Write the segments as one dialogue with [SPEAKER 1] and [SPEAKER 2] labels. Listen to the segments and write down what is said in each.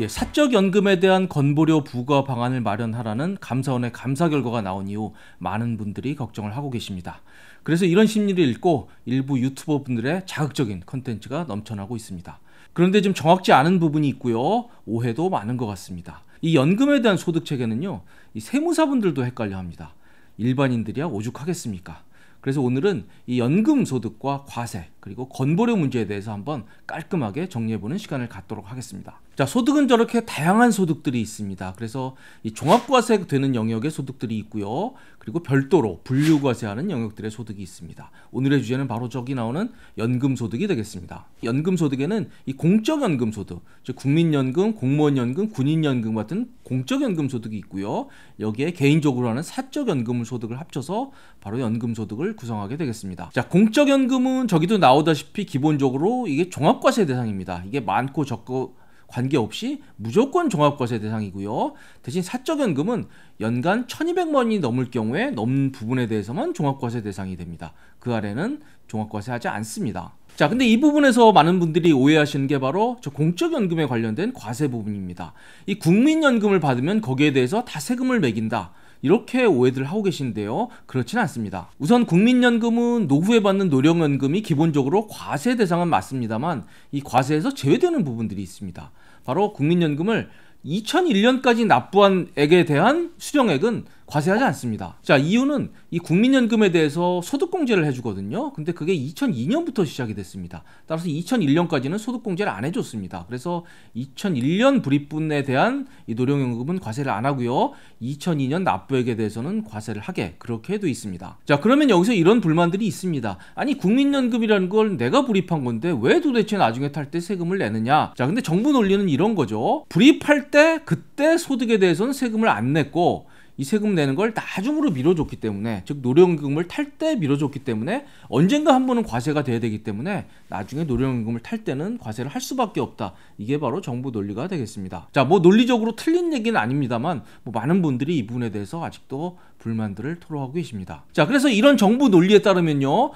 [SPEAKER 1] 예, 사적 연금에 대한 건보료 부과 방안을 마련하라는 감사원의 감사 결과가 나온 이후 많은 분들이 걱정을 하고 계십니다. 그래서 이런 심리를 읽고 일부 유튜버 분들의 자극적인 컨텐츠가 넘쳐나고 있습니다. 그런데 좀 정확지 않은 부분이 있고요. 오해도 많은 것 같습니다. 이 연금에 대한 소득 체계는요. 이 세무사분들도 헷갈려 합니다. 일반인들이야 오죽하겠습니까? 그래서 오늘은 이 연금 소득과 과세 그리고 건보료 문제에 대해서 한번 깔끔하게 정리해보는 시간을 갖도록 하겠습니다. 자, 소득은 저렇게 다양한 소득들이 있습니다. 그래서 이 종합과세 되는 영역의 소득들이 있고요. 그리고 별도로 분류과세하는 영역들의 소득이 있습니다. 오늘의 주제는 바로 저기 나오는 연금소득이 되겠습니다. 연금소득에는 이 공적연금소득, 즉 국민연금, 공무원연금, 군인연금 같은 공적연금소득이 있고요. 여기에 개인적으로 하는 사적연금 소득을 합쳐서 바로 연금소득을 구성하게 되겠습니다. 자, 공적연금은 저기도 나 나오다시피 기본적으로 이게 종합과세 대상입니다. 이게 많고 적고 관계없이 무조건 종합과세 대상이고요. 대신 사적연금은 연간 1200만 원이 넘을 경우에 넘는 부분에 대해서만 종합과세 대상이 됩니다. 그 아래는 종합과세 하지 않습니다. 자, 근데 이 부분에서 많은 분들이 오해하시는 게 바로 저 공적연금에 관련된 과세 부분입니다. 이 국민연금을 받으면 거기에 대해서 다 세금을 매긴다. 이렇게 오해들 하고 계신데요. 그렇진 않습니다. 우선 국민연금은 노후에 받는 노령연금이 기본적으로 과세 대상은 맞습니다만 이 과세에서 제외되는 부분들이 있습니다. 바로 국민연금을 2001년까지 납부한 액에 대한 수령액은 과세하지 않습니다. 자, 이유는 이 국민연금에 대해서 소득공제를 해주거든요. 근데 그게 2002년부터 시작이 됐습니다. 따라서 2001년까지는 소득공제를 안 해줬습니다. 그래서 2001년 불입분에 대한 이 노령연금은 과세를 안 하고요. 2002년 납부액에 대해서는 과세를 하게 그렇게 돼 있습니다. 자, 그러면 여기서 이런 불만들이 있습니다. 아니 국민연금이라는 걸 내가 불입한 건데 왜 도대체 나중에 탈 때 세금을 내느냐? 자, 근데 정부 논리는 이런 거죠. 불입할 때 그때 소득에 대해서는 세금을 안 냈고 이 세금 내는 걸 나중으로 미뤄줬기 때문에 즉 노령연금을 탈 때 미뤄줬기 때문에 언젠가 한 번은 과세가 돼야 되기 때문에 나중에 노령연금을 탈 때는 과세를 할 수밖에 없다. 이게 바로 정부 논리가 되겠습니다. 자, 뭐 논리적으로 틀린 얘기는 아닙니다만 뭐 많은 분들이 이 부분에 대해서 아직도 불만들을 토로하고 계십니다. 자, 그래서 이런 정부 논리에 따르면요.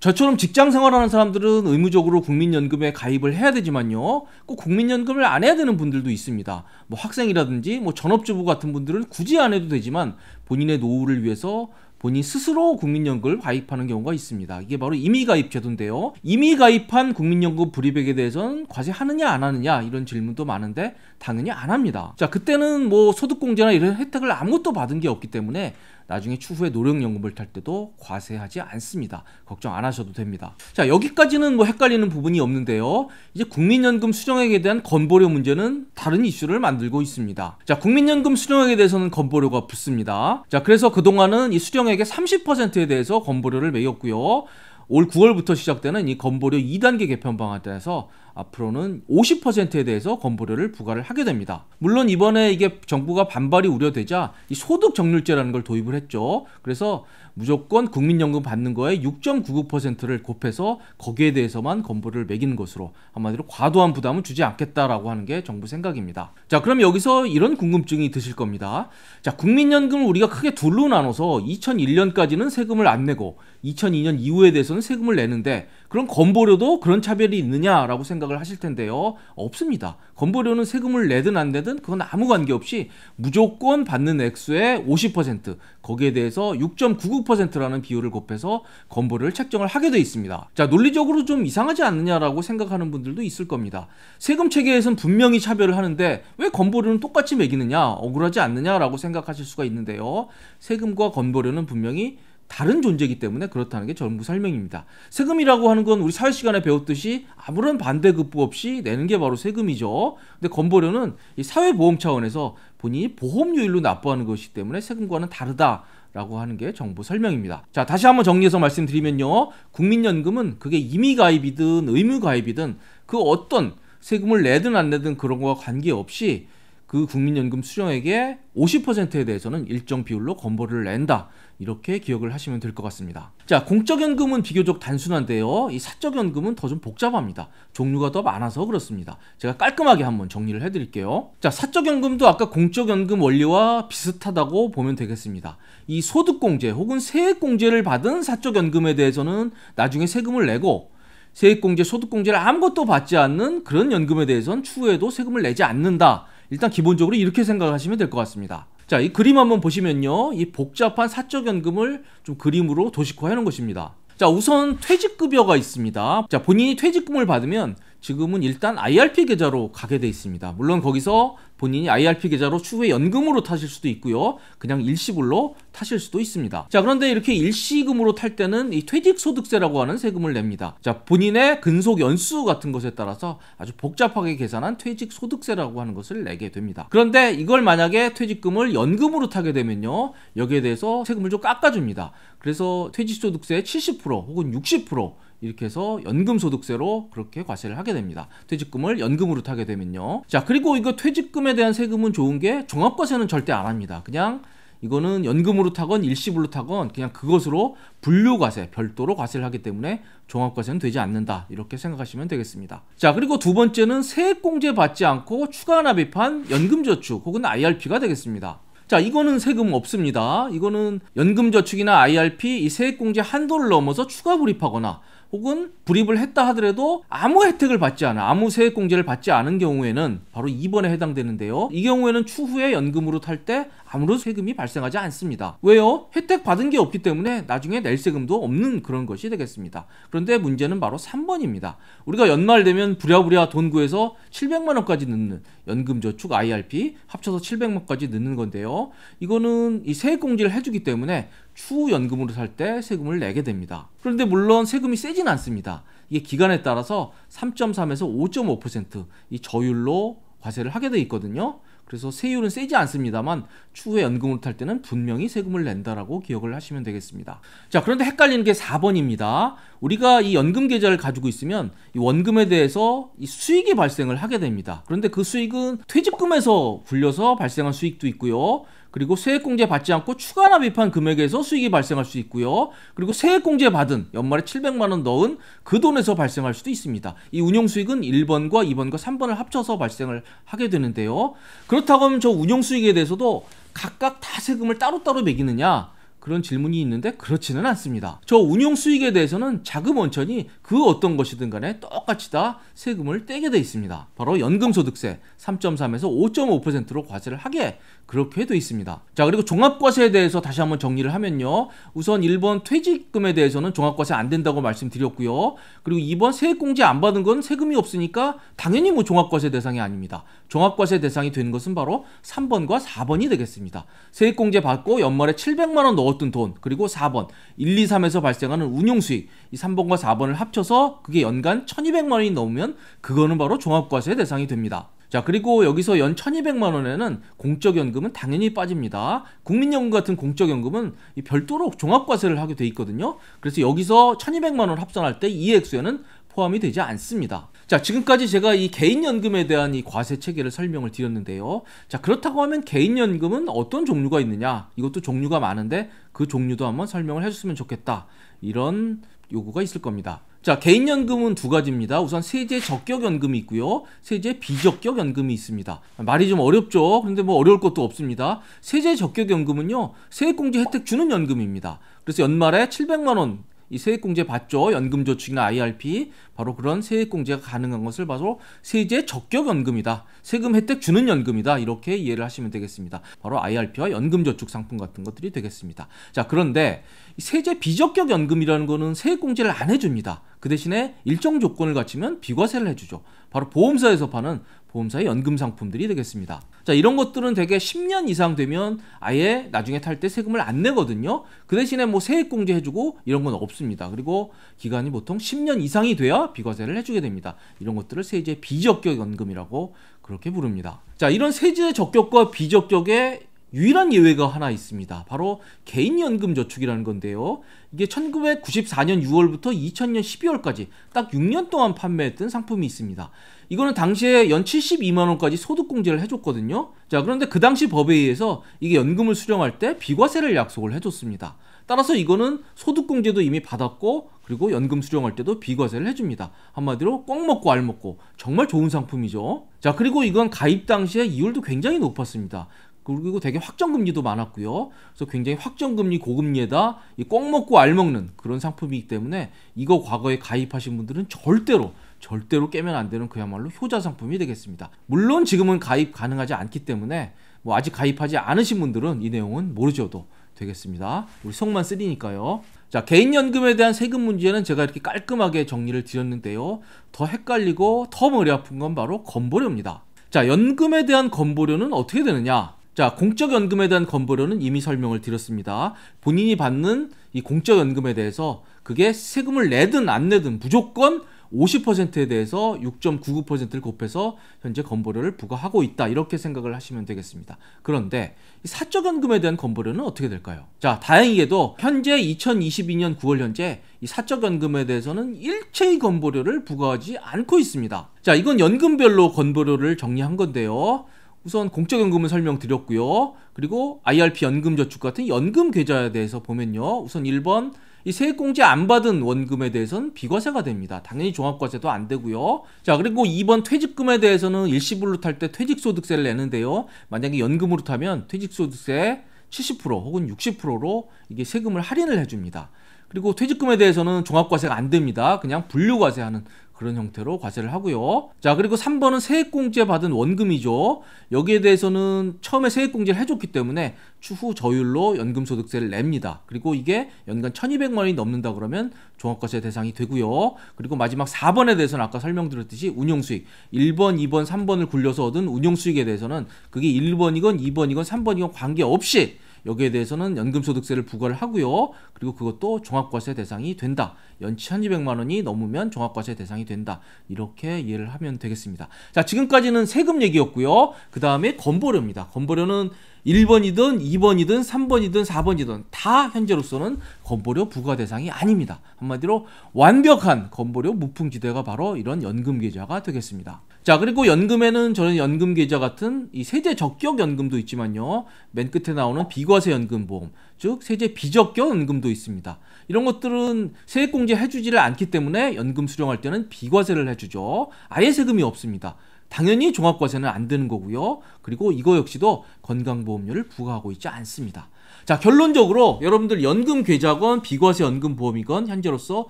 [SPEAKER 1] 저처럼 직장 생활하는 사람들은 의무적으로 국민연금에 가입을 해야 되지만요. 꼭 국민연금을 안 해야 되는 분들도 있습니다. 뭐 학생이라든지 뭐 전업주부 같은 분들은 굳이 안 해도 되지만 본인의 노후를 위해서 본인 스스로 국민연금을 가입하는 경우가 있습니다. 이게 바로 임의가입 제도인데요. 임의가입한 국민연금 불입액에 대해서는 과세 하느냐 안 하느냐 이런 질문도 많은데 당연히 안 합니다. 자 그때는 뭐 소득공제나 이런 혜택을 아무것도 받은 게 없기 때문에 나중에 추후에 노령연금을 탈 때도 과세하지 않습니다. 걱정 안 하셔도 됩니다. 자 여기까지는 뭐 헷갈리는 부분이 없는데요. 이제 국민연금 수령액에 대한 건보료 문제는 다른 이슈를 만들고 있습니다. 자 국민연금 수령액에 대해서는 건보료가 붙습니다. 자 그래서 그동안은 이 수령액의 30%에 대해서 건보료를 매겼고요. 올 9월부터 시작되는 이 건보료 2단계 개편 방안에서 대해 앞으로는 50%에 대해서 건보료를 부과를 하게 됩니다. 물론 이번에 이게 정부가 반발이 우려되자 이 소득 정률제라는 걸 도입을 했죠. 그래서 무조건 국민연금 받는 거에 6.99%를 곱해서 거기에 대해서만 건보를 매기는 것으로 한마디로 과도한 부담은 주지 않겠다라고 하는 게 정부 생각입니다. 자, 그럼 여기서 이런 궁금증이 드실 겁니다. 자, 국민연금을 우리가 크게 둘로 나눠서 2001년까지는 세금을 안 내고 2002년 이후에 대해서는 세금을 내는데 그럼 건보료도 그런 차별이 있느냐라고 생각을 하실 텐데요. 없습니다. 건보료는 세금을 내든 안 내든 그건 아무 관계없이 무조건 받는 액수의 50% 거기에 대해서 6.99%라는 비율을 곱해서 건보료를 책정을 하게 돼 있습니다. 자, 논리적으로 좀 이상하지 않느냐라고 생각하는 분들도 있을 겁니다. 세금 체계에선 분명히 차별을 하는데 왜 건보료는 똑같이 매기느냐, 억울하지 않느냐라고 생각하실 수가 있는데요. 세금과 건보료는 분명히 다른 존재이기 때문에 그렇다는 게 전부 설명입니다. 세금이라고 하는 건 우리 사회 시간에 배웠듯이 아무런 반대급부 없이 내는 게 바로 세금이죠. 근데 건보료는 이 사회보험 차원에서 본인이 보험료일로 납부하는 것이기 때문에 세금과는 다르다. 라고 하는 게 정부 설명입니다. 자, 다시 한번 정리해서 말씀드리면요. 국민연금은 그게 임의가입이든 의무가입이든 그 어떤 세금을 내든 안 내든 그런 거와 관계없이 그 국민연금 수령액의 50%에 대해서는 일정 비율로 건보를 낸다. 이렇게 기억을 하시면 될 것 같습니다. 자, 공적연금은 비교적 단순한데요. 이 사적연금은 더 좀 복잡합니다. 종류가 더 많아서 그렇습니다. 제가 깔끔하게 한번 정리를 해드릴게요. 자, 사적연금도 아까 공적연금 원리와 비슷하다고 보면 되겠습니다. 이 소득공제 혹은 세액공제를 받은 사적연금에 대해서는 나중에 세금을 내고 세액공제, 소득공제를 아무것도 받지 않는 그런 연금에 대해서는 추후에도 세금을 내지 않는다. 일단 기본적으로 이렇게 생각하시면 될 것 같습니다. 자, 이 그림 한번 보시면요. 이 복잡한 사적 연금을 좀 그림으로 도식화하는 것입니다. 자, 우선 퇴직급여가 있습니다. 자, 본인이 퇴직금을 받으면 지금은 일단 IRP 계좌로 가게 돼 있습니다. 물론 거기서 본인이 IRP 계좌로 추후에 연금으로 타실 수도 있고요. 그냥 일시불로 타실 수도 있습니다. 자, 그런데 이렇게 일시금으로 탈 때는 이 퇴직소득세라고 하는 세금을 냅니다. 자, 본인의 근속 연수 같은 것에 따라서 아주 복잡하게 계산한 퇴직소득세라고 하는 것을 내게 됩니다. 그런데 이걸 만약에 퇴직금을 연금으로 타게 되면요. 여기에 대해서 세금을 좀 깎아줍니다. 그래서 퇴직소득세 70% 혹은 60% 이렇게 해서 연금소득세로 그렇게 과세를 하게 됩니다. 퇴직금을 연금으로 타게 되면요. 자, 그리고 이거 퇴직금에 대한 세금은 좋은 게 종합과세는 절대 안 합니다. 그냥 이거는 연금으로 타건 일시불로 타건 그냥 그것으로 분류과세 별도로 과세를 하기 때문에 종합과세는 되지 않는다 이렇게 생각하시면 되겠습니다 자 그리고 두 번째는 세액공제 받지 않고 추가 납입한 연금저축 혹은 IRP가 되겠습니다 자 이거는 세금 없습니다 이거는 연금저축이나 IRP 이 세액공제 한도를 넘어서 추가 불입하거나 혹은 불입을 했다 하더라도 아무 혜택을 받지 않아 아무 세액공제를 받지 않은 경우에는 바로 2번에 해당되는데요. 이 경우에는 추후에 연금으로 탈때 아무런 세금이 발생하지 않습니다. 왜요? 혜택 받은 게 없기 때문에 나중에 낼 세금도 없는 그런 것이 되겠습니다. 그런데 문제는 바로 3번입니다. 우리가 연말 되면 부랴부랴 돈 구해서 700만 원까지 넣는 연금저축 IRP 합쳐서 700만까지 원 넣는 건데요. 이거는 이 세액공제를 해주기 때문에 추후 연금으로 살 때 세금을 내게 됩니다. 그런데 물론 세금이 세진 않습니다. 이게 기간에 따라서 3.3에서 5.5%이 저율로 과세를 하게 돼 있거든요. 그래서 세율은 세지 않습니다만 추후에 연금을탈 때는 분명히 세금을 낸다라고 기억을 하시면 되겠습니다. 자, 그런데 헷갈리는 게 4번입니다. 우리가 이 연금 계좌를 가지고 있으면 이 원금에 대해서 이 수익이 발생을 하게 됩니다. 그런데 그 수익은 퇴직금에서 불려서 발생한 수익도 있고요. 그리고 세액공제 받지 않고 추가 납입한 금액에서 수익이 발생할 수 있고요. 그리고 세액공제 받은 연말에 700만 원 넣은 그 돈에서 발생할 수도 있습니다. 이 운용 수익은 1번과 2번과 3번을 합쳐서 발생을 하게 되는데요. 그렇다고 하면 저 운용 수익에 대해서도 각각 다 세금을 따로따로 매기느냐 그런 질문이 있는데 그렇지는 않습니다. 저 운용 수익에 대해서는 자금 원천이 그 어떤 것이든 간에 똑같이 다 세금을 떼게 돼 있습니다. 바로 연금소득세 3.3에서 5.5%로 과세를 하게 그렇게 돼 있습니다. 자 그리고 종합과세에 대해서 다시 한번 정리를 하면요. 우선 1번 퇴직금에 대해서는 종합과세 안 된다고 말씀드렸고요. 그리고 2번 세액공제 안 받은 건 세금이 없으니까 당연히 뭐 종합과세 대상이 아닙니다. 종합과세 대상이 되는 것은 바로 3번과 4번이 되겠습니다. 세액공제 받고 연말에 700만 원 넣었던 돈 그리고 4번 1, 2, 3에서 발생하는 운용수익 이 3번과 4번을 합쳐서 그게 연간 1200만 원이 넘으면 그거는 바로 종합과세 대상이 됩니다. 자 그리고 여기서 연 1200만 원에는 공적연금은 당연히 빠집니다. 국민연금 같은 공적연금은 별도로 종합과세를 하게 돼 있거든요. 그래서 여기서 1200만 원 합산할 때 이 액수에는 포함이 되지 않습니다. 자, 지금까지 제가 이 개인연금에 대한 이 과세 체계를 설명을 드렸는데요. 자, 그렇다고 하면 개인연금은 어떤 종류가 있느냐? 이것도 종류가 많은데 그 종류도 한번 설명을 해줬으면 좋겠다. 이런 요구가 있을 겁니다. 자, 개인연금은 두 가지입니다. 우선 세제 적격연금이 있고요. 세제 비적격연금이 있습니다. 말이 좀 어렵죠? 근데 뭐 어려울 것도 없습니다. 세제 적격연금은요, 세액공제 혜택 주는 연금입니다. 그래서 연말에 700만원 이 세액공제 받죠. 연금저축이나 IRP. 바로 그런 세액공제가 가능한 것을 바로 세제 적격연금이다. 세금 혜택 주는 연금이다. 이렇게 이해를 하시면 되겠습니다. 바로 IRP와 연금저축 상품 같은 것들이 되겠습니다. 자, 그런데 세제 비적격 연금이라는 것은 세액공제를 안 해줍니다. 그 대신에 일정 조건을 갖추면 비과세를 해주죠. 바로 보험사에서 파는 보험사의 연금 상품들이 되겠습니다. 자, 이런 것들은 대개 10년 이상 되면 아예 나중에 탈 때 세금을 안 내거든요. 그 대신에 뭐 세액공제 해주고 이런 건 없습니다. 그리고 기간이 보통 10년 이상이 돼야 비과세를 해주게 됩니다. 이런 것들을 세제 비적격 연금이라고 그렇게 부릅니다. 자, 이런 세제 적격과 비적격의 유일한 예외가 하나 있습니다. 바로 개인연금 저축이라는 건데요. 이게 1994년 6월부터 2000년 12월까지 딱 6년 동안 판매했던 상품이 있습니다. 이거는 당시에 연 72만원까지 소득공제를 해줬거든요. 자, 그런데 그 당시 법에 의해서 이게 연금을 수령할 때 비과세를 약속을 해줬습니다. 따라서 이거는 소득공제도 이미 받았고 그리고 연금 수령할 때도 비과세를 해줍니다. 한마디로 꽉 먹고 알 먹고 정말 좋은 상품이죠. 자 그리고 이건 가입 당시에 이율도 굉장히 높았습니다. 그리고 되게 확정금리도 많았고요. 그래서 굉장히 확정금리 고금리에다 꽉 먹고 알 먹는 그런 상품이기 때문에 이거 과거에 가입하신 분들은 절대로 절대로 깨면 안 되는 그야말로 효자 상품이 되겠습니다. 물론 지금은 가입 가능하지 않기 때문에 뭐 아직 가입하지 않으신 분들은 이 내용은 모르셔도 되겠습니다. 우리 속만 쓰리니까요. 자, 개인연금에 대한 세금 문제는 제가 이렇게 깔끔하게 정리를 드렸는데요. 더 헷갈리고 더 머리 아픈 건 바로 건보료입니다. 자, 연금에 대한 건보료는 어떻게 되느냐? 자, 공적연금에 대한 건보료는 이미 설명을 드렸습니다. 본인이 받는 이 공적연금에 대해서 그게 세금을 내든 안 내든 무조건 50%에 대해서 6.99%를 곱해서 현재 건보료를 부과하고 있다. 이렇게 생각을 하시면 되겠습니다. 그런데 사적 연금에 대한 건보료는 어떻게 될까요? 자, 다행히게도 현재 2022년 9월 현재 이 사적 연금에 대해서는 일체의 건보료를 부과하지 않고 있습니다. 자, 이건 연금별로 건보료를 정리한 건데요. 우선 공적연금을 설명드렸고요. 그리고 IRP 연금저축 같은 연금 계좌에 대해서 보면요. 우선 1번 이 세액공제 안 받은 원금에 대해서는 비과세가 됩니다. 당연히 종합과세도 안 되고요. 자 그리고 2번 퇴직금에 대해서는 일시불로 탈 때 퇴직소득세를 내는데요. 만약에 연금으로 타면 퇴직소득세 70% 혹은 60%로 이게 세금을 할인을 해줍니다. 그리고 퇴직금에 대해서는 종합과세가 안 됩니다. 그냥 분류과세하는 그런 형태로 과세를 하고요. 자, 그리고 3번은 세액공제 받은 원금이죠. 여기에 대해서는 처음에 세액공제를 해줬기 때문에 추후 저율로 연금소득세를 냅니다. 그리고 이게 연간 1200만 원이 넘는다 그러면 종합과세 대상이 되고요. 그리고 마지막 4번에 대해서는 아까 설명드렸듯이 운용수익 1번, 2번, 3번을 굴려서 얻은 운용수익에 대해서는 그게 1번이건 2번이건 3번이건 관계없이 여기에 대해서는 연금소득세를 부과를 하고요. 그리고 그것도 종합과세 대상이 된다. 연치 1200만 원이 넘으면 종합과세 대상이 된다. 이렇게 이해를 하면 되겠습니다. 자, 지금까지는 세금 얘기였고요. 그 다음에 건보료입니다. 건보료는 1번이든 2번이든 3번이든 4번이든 다 현재로서는 건보료 부과 대상이 아닙니다. 한마디로 완벽한 건보료 무풍지대가 바로 이런 연금 계좌가 되겠습니다. 자, 그리고 연금에는 저는 연금 계좌 같은 이 세제 적격 연금도 있지만요. 맨 끝에 나오는 비과세 연금 보험, 즉 세제 비적격 연금도 있습니다. 이런 것들은 세액공제 해주지를 않기 때문에 연금 수령할 때는 비과세를 해주죠. 아예 세금이 없습니다. 당연히 종합과세는 안되는 거고요. 그리고 이거 역시도 건강보험료를 부과하고 있지 않습니다. 자, 결론적으로 여러분들 연금 계좌건 비과세 연금 보험이건 현재로서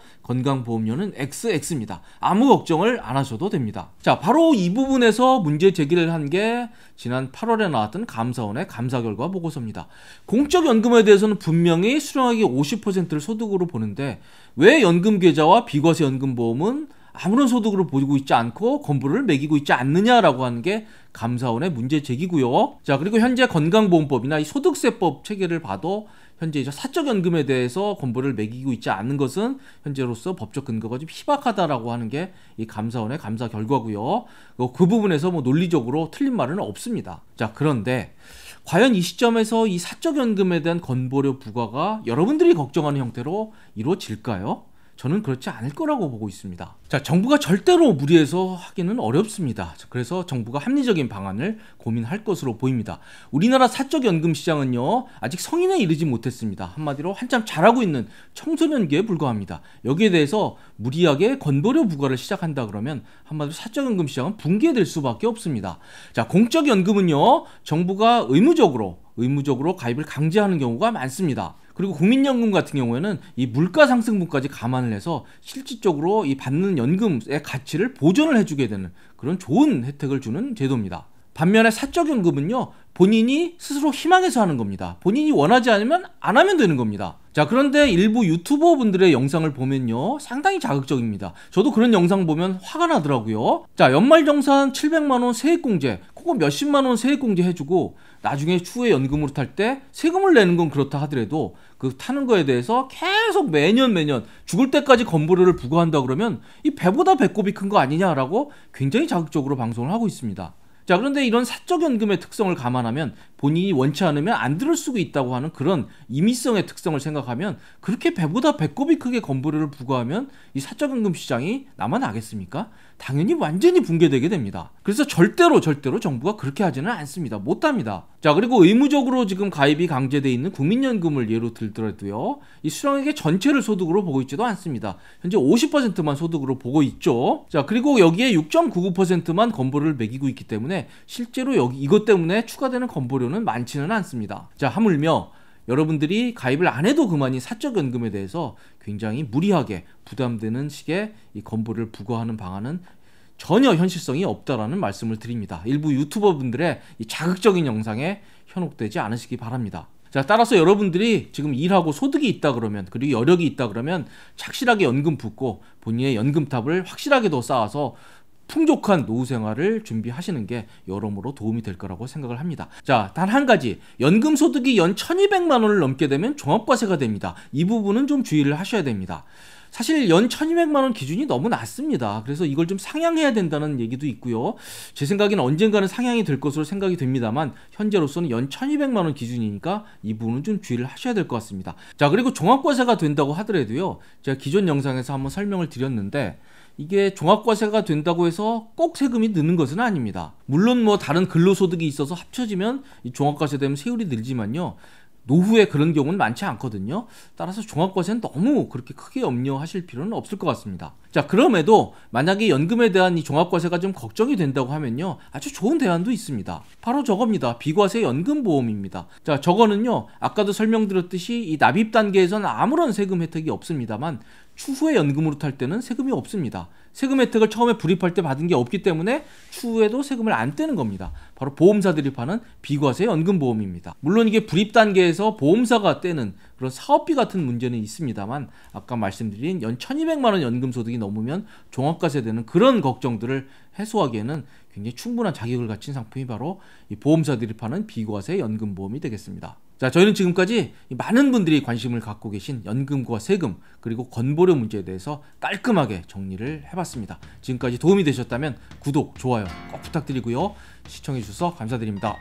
[SPEAKER 1] 건강보험료는 XX입니다. 아무 걱정을 안 하셔도 됩니다. 자, 바로 이 부분에서 문제 제기를 한 게 지난 8월에 나왔던 감사원의 감사 결과 보고서입니다. 공적 연금에 대해서는 분명히 수령액의 50%를 소득으로 보는데 왜 연금 계좌와 비과세 연금 보험은 아무런 소득으로 보이고 있지 않고 건물을 매기고 있지 않느냐라고 하는 게 감사원의 문제 제기고요. 자 그리고 현재 건강보험법이나 이 소득세법 체계를 봐도 현재 이제 사적연금에 대해서 건보를 매기고 있지 않는 것은 현재로서 법적 근거가 좀 희박하다라고 하는 게 이 감사원의 감사 결과고요. 어, 그 부분에서 뭐 논리적으로 틀린 말은 없습니다. 자 그런데 과연 이 시점에서 이 사적연금에 대한 건보료 부과가 여러분들이 걱정하는 형태로 이루어질까요? 저는 그렇지 않을 거라고 보고 있습니다. 자, 정부가 절대로 무리해서 하기는 어렵습니다. 그래서 정부가 합리적인 방안을 고민할 것으로 보입니다. 우리나라 사적연금 시장은요, 아직 성인에 이르지 못했습니다. 한마디로 한참 잘하고 있는 청소년기에 불과합니다. 여기에 대해서 무리하게 건보료 부과를 시작한다 그러면 한마디로 사적연금 시장은 붕괴될 수밖에 없습니다. 자, 공적연금은요, 정부가 의무적으로 의무적으로 가입을 강제하는 경우가 많습니다. 그리고 국민연금 같은 경우에는 이 물가 상승분까지 감안을 해서 실질적으로 이 받는 연금의 가치를 보존을 해주게 되는 그런 좋은 혜택을 주는 제도입니다. 반면에 사적연금은요 본인이 스스로 희망해서 하는 겁니다 본인이 원하지 않으면 안 하면 되는 겁니다 자 그런데 일부 유튜버 분들의 영상을 보면요 상당히 자극적입니다 저도 그런 영상 보면 화가 나더라고요 자 연말정산 700만원 세액공제 조금 몇십만 원 세액 공제해주고 나중에 추후에 연금으로 탈 때 세금을 내는 건 그렇다 하더라도 그 타는 거에 대해서 계속 매년 매년 죽을 때까지 건보료를 부과한다 그러면 이 배보다 배꼽이 큰 거 아니냐라고 굉장히 자극적으로 방송을 하고 있습니다. 자 그런데 이런 사적 연금의 특성을 감안하면 본인이 원치 않으면 안 들을 수가 있다고 하는 그런 임의성의 특성을 생각하면 그렇게 배보다 배꼽이 크게 건보료를 부과하면 이 사적연금 시장이 남아나겠습니까? 당연히 완전히 붕괴되게 됩니다. 그래서 절대로 절대로 정부가 그렇게 하지는 않습니다. 못합니다. 자 그리고 의무적으로 지금 가입이 강제되어 있는 국민연금을 예로 들더라도요. 이 수령액의 전체를 소득으로 보고 있지도 않습니다. 현재 50%만 소득으로 보고 있죠. 자 그리고 여기에 6.99%만 건보료를 매기고 있기 때문에 실제로 여기 이것 때문에 추가되는 건보료 실제로는 많지는 않습니다. 자, 하물며 여러분들이 가입을 안 해도 그만이 사적연금에 대해서 굉장히 무리하게 부담되는 식의 이 건보를 부과하는 방안은 전혀 현실성이 없다라는 말씀을 드립니다. 일부 유튜버분들의 이 자극적인 영상에 현혹되지 않으시기 바랍니다. 자, 따라서 여러분들이 지금 일하고 소득이 있다 그러면, 그리고 여력이 있다 그러면 착실하게 연금 붓고 본인의 연금탑을 확실하게 더 쌓아서 풍족한 노후 생활을 준비하시는 게 여러모로 도움이 될 거라고 생각을 합니다. 자, 단 한 가지. 연금 소득이 연 1200만 원을 넘게 되면 종합과세가 됩니다. 이 부분은 좀 주의를 하셔야 됩니다. 사실 연 1200만 원 기준이 너무 낮습니다. 그래서 이걸 좀 상향해야 된다는 얘기도 있고요. 제 생각에는 언젠가는 상향이 될 것으로 생각이 됩니다만 현재로서는 연 1200만 원 기준이니까 이 부분은 좀 주의를 하셔야 될 것 같습니다. 자, 그리고 종합과세가 된다고 하더라도요. 제가 기존 영상에서 한번 설명을 드렸는데 이게 종합과세가 된다고 해서 꼭 세금이 느는 것은 아닙니다. 물론 뭐 다른 근로소득이 있어서 합쳐지면 종합과세 되면 세율이 늘지만요. 노후에 그런 경우는 많지 않거든요. 따라서 종합과세는 너무 그렇게 크게 염려하실 필요는 없을 것 같습니다. 자, 그럼에도 만약에 연금에 대한 이 종합과세가 좀 걱정이 된다고 하면요. 아주 좋은 대안도 있습니다. 바로 저겁니다. 비과세 연금보험입니다. 자, 저거는요. 아까도 설명드렸듯이 이 납입 단계에서는 아무런 세금 혜택이 없습니다만 추후에 연금으로 탈 때는 세금이 없습니다. 세금 혜택을 처음에 불입할 때 받은 게 없기 때문에 추후에도 세금을 안 떼는 겁니다. 바로 보험사들이 파는 비과세 연금보험입니다. 물론 이게 불입 단계에서 보험사가 떼는 그런 사업비 같은 문제는 있습니다만 아까 말씀드린 연 1200만 원 연금소득이 넘으면 종합과세 되는 그런 걱정들을 해소하기에는 굉장히 충분한 자격을 갖춘 상품이 바로 이 보험사들이 파는 비과세 연금보험이 되겠습니다. 자, 저희는 지금까지 많은 분들이 관심을 갖고 계신 연금과 세금 그리고 건보료 문제에 대해서 깔끔하게 정리를 해봤습니다. 지금까지 도움이 되셨다면 구독, 좋아요 꼭 부탁드리고요. 시청해주셔서 감사드립니다.